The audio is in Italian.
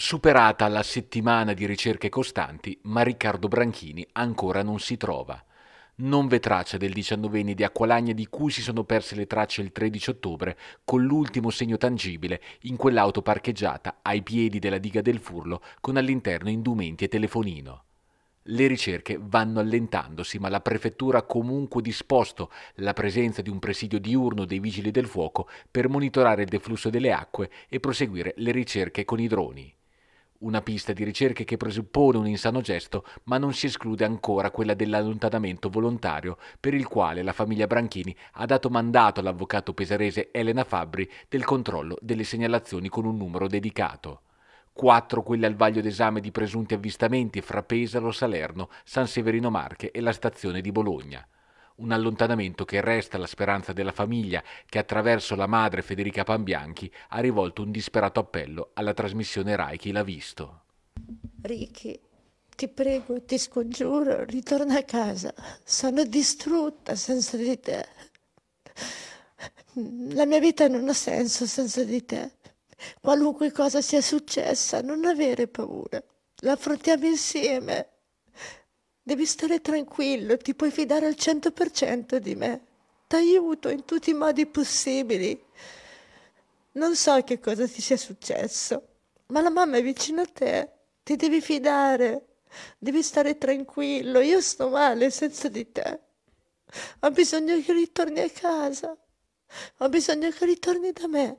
Superata la settimana di ricerche costanti, ma Riccardo Branchini ancora non si trova. Non v'è traccia del diciannovenne di Acqualagna di cui si sono perse le tracce il 13 ottobre, con l'ultimo segno tangibile in quell'auto parcheggiata ai piedi della diga del Furlo con all'interno indumenti e telefonino. Le ricerche vanno allentandosi, ma la prefettura ha comunque disposto la presenza di un presidio diurno dei vigili del fuoco per monitorare il deflusso delle acque e proseguire le ricerche con i droni una pista di ricerche che presuppone un insano gesto, ma non si esclude ancora quella dell'allontanamento volontario, per il quale la famiglia Branchini ha dato mandato all'avvocato pesarese Elena Fabbri del controllo delle segnalazioni con un numero dedicato. Quattro quelle al vaglio d'esame di presunti avvistamenti fra Pesaro, Salerno, San Severino Marche e la stazione di Bologna un allontanamento che resta la speranza della famiglia che attraverso la madre Federica Pambianchi ha rivolto un disperato appello alla trasmissione Rai Chi l'ha visto. Ricky, ti prego, ti scongiuro, ritorna a casa. Sono distrutta senza di te. La mia vita non ha senso senza di te. Qualunque cosa sia successa, non avere paura. L'affrontiamo insieme devi stare tranquillo, ti puoi fidare al 100% di me. T'aiuto in tutti i modi possibili. Non so che cosa ti sia successo, ma la mamma è vicino a te, ti devi fidare, devi stare tranquillo, io sto male senza di te. Ho bisogno che ritorni a casa, ho bisogno che ritorni da me.